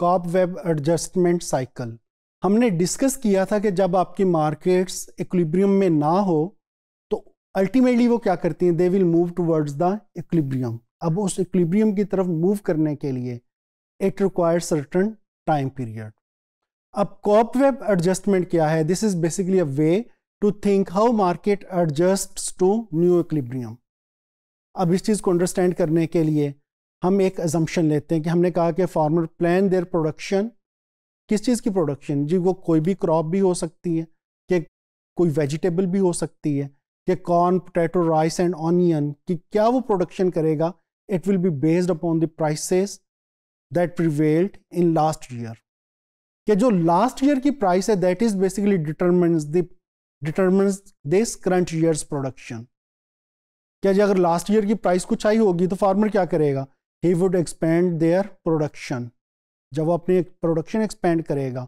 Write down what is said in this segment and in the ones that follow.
Corp cobweb adjustment cycle हमने discuss किया था कि जब आपकी मार्केट्स इक्विलिब्रियम में ना हो तो अल्टीमेटली वो क्या करती हैं they will move towards the equilibrium अब उस इक्विलिब्रियम की तरफ मूव करने के लिए it require certain time period अब कॉप वेब एडजस्टमेंट क्या है this is basically a way to think how market adjust to new equilibrium अब इस चीज़ को अंडरस्टैंड करने के लिए हम एक एजम्पन लेते हैं कि हमने कहा कि फार्मर प्लान देयर प्रोडक्शन किस चीज़ की प्रोडक्शन जी वो कोई भी क्रॉप भी हो सकती है कि कोई वेजिटेबल भी हो सकती है कि corn potato rice and onion कि क्या वो प्रोडक्शन करेगा it will be based upon the prices that prevailed in last year कि जो लास्ट ईयर की प्राइस है that is basically determines the this current year's production क्या जी अगर लास्ट ईयर की प्राइस कुछ आई होगी तो फार्मर क्या करेगा he would expand their production जब वो अपनी प्रोडक्शन एक्सपेंड करेगा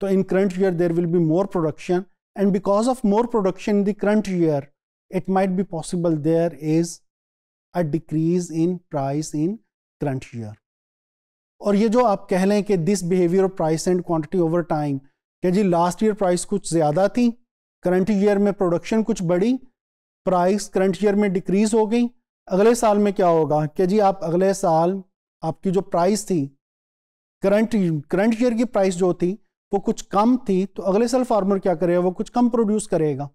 तो in current year there will be more production and because of more production in the current year it might be possible there is a decrease in price in current year और ये जो आप कह लें कि this behaviour of price and quantity over time क्या जी last year price कुछ ज़्यादा थी करंट ईयर में प्रोडक्शन कुछ बढ़ी प्राइस करंट ईयर में डिक्रीज हो गई अगले साल में क्या होगा कि जी आप अगले साल आपकी जो प्राइस थी करंट करंट ईयर की प्राइस जो थी वो कुछ कम थी तो अगले साल फार्मर क्या करेगा वो कुछ कम प्रोड्यूस करेगा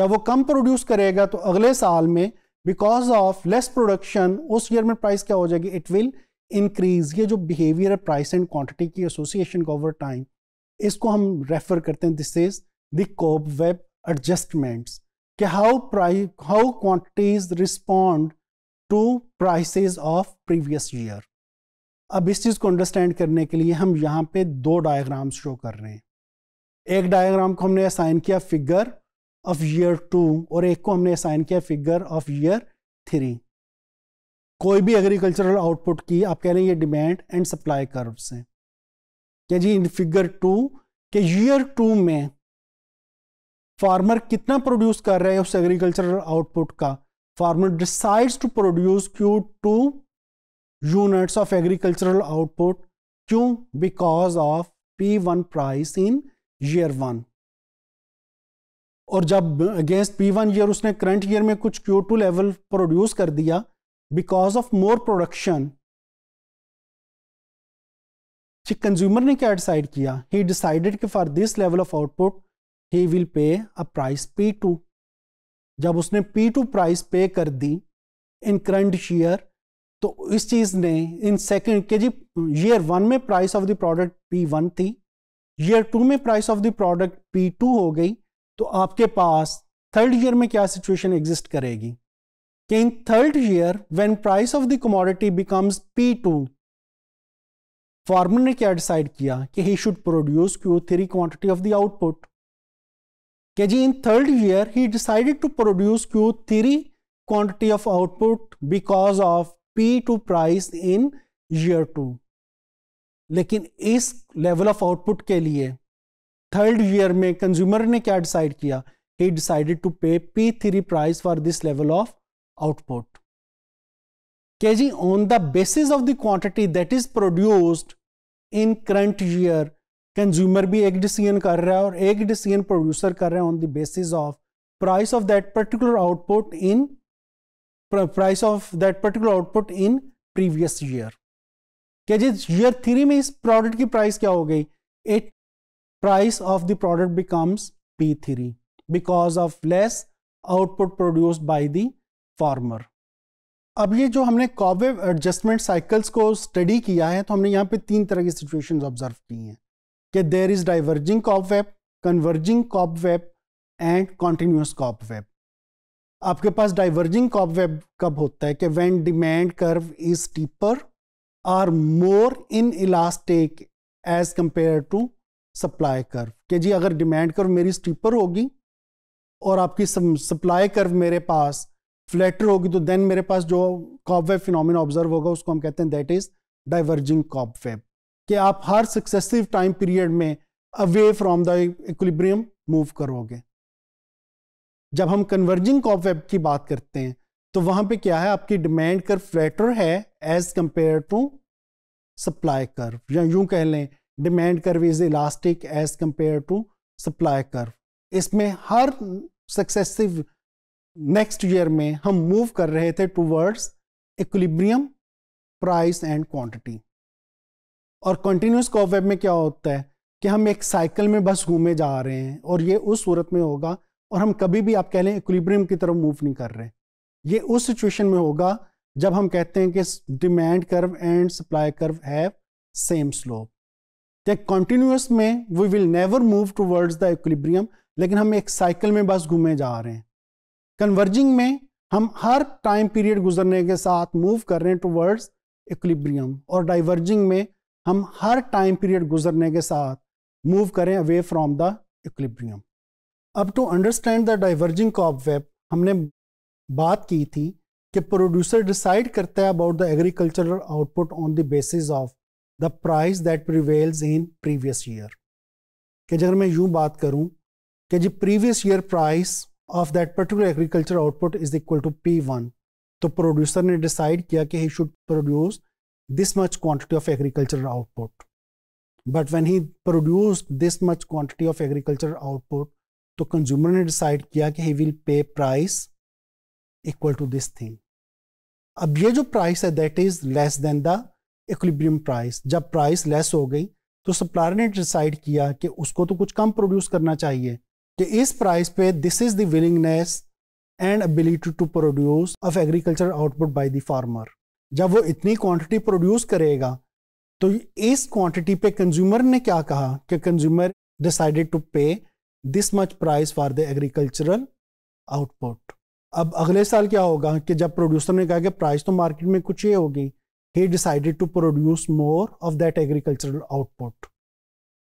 जब वो कम प्रोड्यूस करेगा तो अगले साल में बिकॉज ऑफ लेस प्रोडक्शन उस ईयर में प्राइस क्या हो जाएगी इट विल इंक्रीज ये जो बिहेवियर है प्राइस एंड क्वांटिटी की एसोसिएशन का ओवर टाइम इसको हम रेफर करते हैं this is the web adjustments कि how price how quantities respond to prices of previous year अब इस चीज़ को अंडरस्टैंड करने के लिए हम यहाँ पे दो डायग्राम्स शो कर रहे हैं एक डायग्राम को हमने असाइन किया फिगर ऑफ ईयर टू और एक को हमने असाइन किया फिगर ऑफ ईयर थ्री कोई भी एग्रीकल्चरल आउटपुट की आप कह रहे हैं ये डिमांड एंड सप्लाई कर्व से क्या जी इन फिगर टू के ईयर टू में फार्मर कितना प्रोड्यूस कर रहे हैं उस एग्रीकल्चरल आउटपुट का farmer decides to produce Q two units of agricultural output क्यों because of P one price in year one और जब अगेंस्ट पी वन ईयर उसने करंट ईयर में कुछ क्यू टू लेवल प्रोड्यूस कर दिया because of more production consumer ने क्या डिसाइड किया ही डिसाइडेड कि for this level of output he will pay a price P to जब उसने पी टू प्राइस पे कर दी इन करंट शेयर तो इस चीज़ ने इन सेकेंड के जी ईयर वन में price of the product P one थी ईयर टू में price of the product P two हो गई तो आपके पास थर्ड ईयर में क्या सिचुएशन एग्जिस्ट करेगी कि in third year when price of the commodity becomes P two farmer ने क्या डिसाइड किया कि he should produce Q three quantity of the output KG in third year, he decided to produce Q3 quantity of output because of P2 price in year 2. लेकिन इस level of output के in third year में consumer ने क्या decide किया he decided to pay P3 price for this level of output. KG on the basis of the quantity that is produced in current year, consumer भी एक decision कर रहा है और एक डिसीजन प्रोड्यूसर कर रहे हैं on the basis of price of that particular output in price of that particular output in previous year क्या जी ईयर थ्री में इस प्रोडक्ट की प्राइस क्या हो गई it price of the product becomes P three because of less output produce by the farmer अब ये जो हमने कॉवे एडजस्टमेंट साइकिल्स को स्टडी किया है तो हमने यहाँ पे तीन तरह की सिचुएशंस ऑब्जर्व की हैं कि there is diverging cobweb converging cobweb and continuous cobweb आपके पास डाइवर्जिंग कॉप वेब कब होता है कि when demand curve is steeper or more inelastic as compared to supply curve कि जी अगर डिमांड कर्व मेरी स्टीपर होगी और आपकी सप्लाई कर्व मेरे पास फ्लैटर होगी तो देन मेरे पास जो कॉप वेब फिनोमिना ऑब्जर्व होगा उसको हम कहते हैं that is diverging cobweb कि आप हर सक्सेसिव टाइम पीरियड में away from the equilibrium move करोगे जब हम कन्वर्जिंग कॉप वेब की बात करते हैं तो वहां पे क्या है आपकी डिमांड कर फ्लैटर है as compared to supply curve या यूं कह लें demand curve is elastic as compared to supply curve इसमें हर सक्सेसिव नेक्स्ट ईयर में हम मूव कर रहे थे towards equilibrium price and quantity और कंटिन्यूस कॉवेब में क्या होता है कि हम एक साइकिल में बस घूमे जा रहे हैं और ये उस सूरत में होगा और हम कभी भी आप कह लें इक्विलिब्रियम की तरफ मूव नहीं कर रहे ये उस सिचुएशन में होगा जब हम कहते हैं कि demand curve and supply curve have same slope तो कंटिन्यूस में we will never move towards the equilibrium लेकिन हम एक साइकिल में बस घूमे जा रहे हैं कन्वर्जिंग में हम हर टाइम पीरियड गुजरने के साथ मूव कर रहे हैं टूवर्ड्स इक्विलिब्रियम और डाइवर्जिंग में हम हर टाइम पीरियड गुजरने के साथ मूव करें अवे फ्रॉम द इक्विलिब्रियम अब to understand the diverging cobweb हमने बात की थी कि प्रोड्यूसर डिसाइड करता है about the agricultural output on the basis of the price that prevails in previous year कि अगर मैं यूं बात करूं कि जी previous year price of that particular agriculture output is equal to P one तो प्रोड्यूसर ने डिसाइड किया कि he should produce this much quantity of agricultural output. But when he produced this much quantity of agricultural output, तो consumer ने decide किया कि he will pay price equal to this thing अब ये जो प्राइस है that is less than the equilibrium price जब price less हो गई तो सप्लायर ने डिसाइड किया कि उसको तो कुछ कम प्रोड्यूस करना चाहिए कि इस प्राइस पे this is the willingness and ability to produce of agriculture output by the farmer जब वो इतनी क्वांटिटी प्रोड्यूस करेगा तो इस क्वांटिटी पे कंज्यूमर ने क्या कहा कि consumer decided to pay this much price for the agricultural output अब अगले साल क्या होगा कि जब प्रोड्यूसर ने कहा कि प्राइस तो मार्केट में कुछ ये होगी he decided to produce more of that agricultural output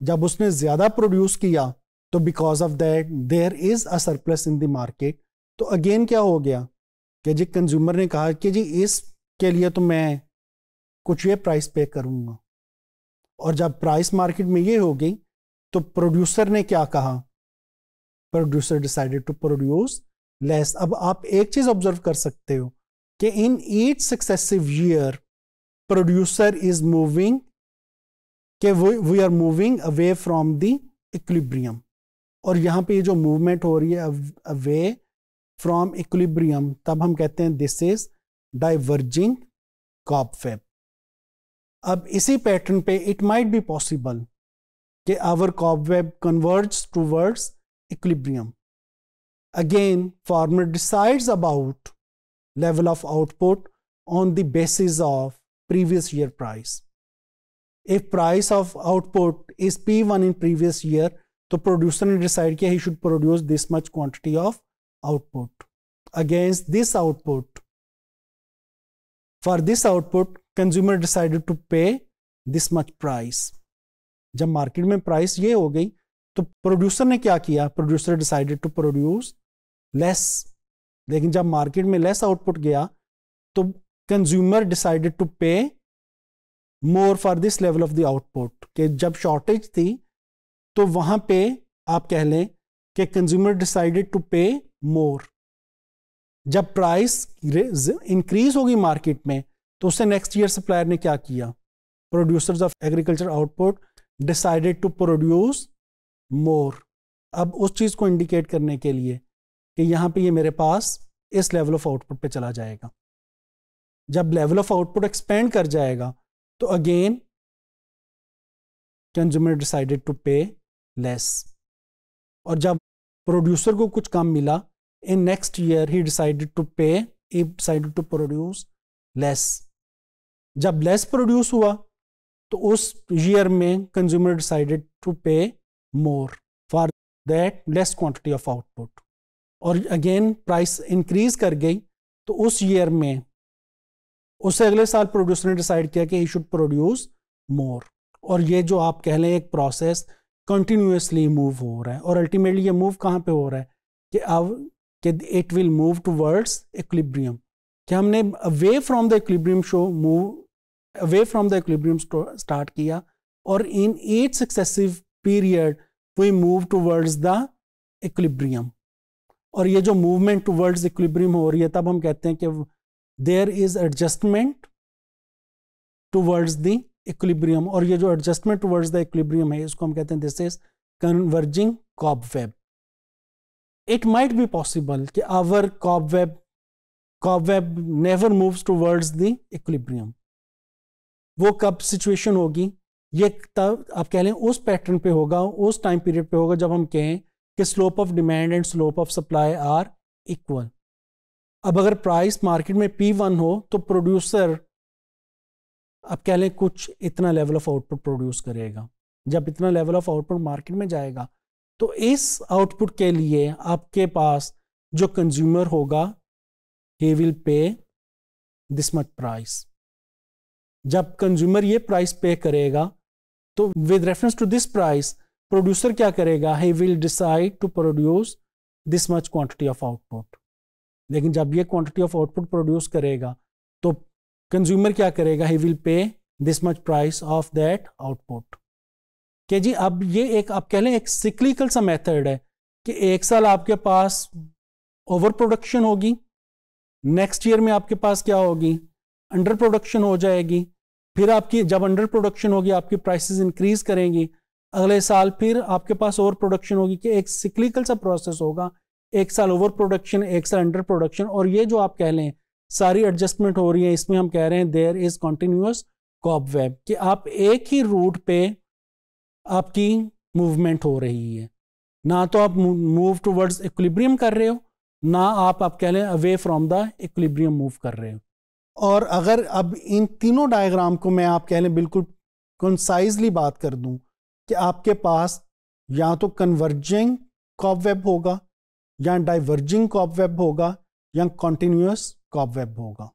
जब उसने ज़्यादा प्रोड्यूस किया तो because of that there is a surplus in the market तो अगेन क्या हो गया कि जी कंज्यूमर ने कहा कि जी इस इसके लिए तो मैं कुछ ये प्राइस पे करूंगा और जब प्राइस मार्केट में ये हो गई तो प्रोड्यूसर ने क्या कहा producer decided to produce less अब आप एक चीज ऑब्जर्व कर सकते हो कि in each successive year producer is moving के we are moving away from the equilibrium और यहां पे ये जो मूवमेंट हो रही है अवे फ्रॉम इक्विलिब्रियम तब हम कहते हैं दिस इज डाइवर्जिंग कॉपवेब अब इसी पैटर्न पे इट माइट बी पॉसिबल कि our cobweb converge towards equilibrium again farmer decides about level of output on the basis of previous year price if price of output is P one in previous year तो producer ने decide किया he should produce this much quantity of output against this output for this output consumer decided to pay this much price जब market में price ये हो गई तो producer ने क्या किया producer decided to produce less लेकिन जब मार्केट में लेस आउटपुट गया तो consumer decided to pay more for this level of the output कि जब शॉर्टेज थी तो वहां पे आप कह लें कि कंज्यूमर डिसाइडेड टू पे मोर जब प्राइस इंक्रीज होगी मार्केट में तो उससे नेक्स्ट ईयर सप्लायर ने क्या किया producers of agriculture output decided to produce more अब उस चीज़ को इंडिकेट करने के लिए कि यहाँ पे ये मेरे पास इस लेवल ऑफ आउटपुट पे चला जाएगा जब लेवल ऑफ आउटपुट एक्सपेंड कर जाएगा तो again consumer decided to pay less और जब प्रोड्यूसर को कुछ काम मिला in next year he decided to pay he decided to produce less jab less produce hua to us year mein consumer decided to pay more for that less quantity of output और again price increase kar gayi to us year mein usse agle saal producer ne decide kiya ki he should produce more aur ye jo aap keh le ek process continuously move हो रहा है और ultimately ये move कहाँ पे हो रहा है कि अब कि it will move towards equilibrium कि हमने away from the equilibrium show move away from the equilibrium start किया और in at successive period we move towards the equilibrium और ये जो मूवमेंट टूवर्ड्स इक्लिब्रियम हो रही है तब हम कहते हैं कि there is adjustment towards the equilibrium और ये जो एडजस्टमेंट टूवर्ड्स द इक्लिब्रियम है इसको हम कहते हैं this is converging cobweb it might be possible that our cobweb cobweb never move towards the equilibrium. वो कब सिचुएशन होगी ये तब आप कह लें उस पैटर्न पे होगा उस टाइम पीरियड पे होगा जब हम कहें कि slope of demand and slope of supply are equal अब अगर प्राइस मार्केट में पी वन हो तो प्रोड्यूसर आप कह लें कुछ इतना लेवल ऑफ आउटपुट प्रोड्यूस करेगा जब इतना लेवल ऑफ आउटपुट मार्केट में जाएगा तो इस आउटपुट के लिए आपके पास जो कंज्यूमर होगा he will pay this much price जब कंज्यूमर ये प्राइस पे करेगा तो with reference to this price producer क्या करेगा he will decide to produce this much quantity of output लेकिन जब ये क्वांटिटी ऑफ आउटपुट प्रोड्यूस करेगा तो कंज्यूमर क्या करेगा he will pay this much price of that output कि जी अब ये एक आप कह लें एक सिक्लिकल सा मेथड है कि एक साल आपके पास ओवर प्रोडक्शन होगी नेक्स्ट ईयर में आपके पास क्या होगी अंडर प्रोडक्शन हो जाएगी फिर आपकी जब अंडर प्रोडक्शन होगी आपकी प्राइसेस इंक्रीज करेंगी अगले साल फिर आपके पास ओवर प्रोडक्शन होगी कि एक सिक्लिकल सा प्रोसेस होगा एक साल ओवर प्रोडक्शन एक साल अंडर प्रोडक्शन और ये जो आप कह लें सारी एडजस्टमेंट हो रही है इसमें हम कह रहे हैं there is continuous cobweb कि आप एक ही रूट पे आपकी मूवमेंट हो रही है ना तो आप मूव टूवर्ड्स इक्विलिब्रियम कर रहे हो ना आप आप कह लें away from the equilibrium move कर रहे हो और अगर अब इन तीनों डायग्राम को मैं आप कह लें बिल्कुल कंसाइजली बात कर दूं कि आपके पास या तो कन्वर्जिंग कॉप वेब होगा या डाइवर्जिंग कॉप वेब होगा या कॉन्टीन्यूस कॉप वेब होगा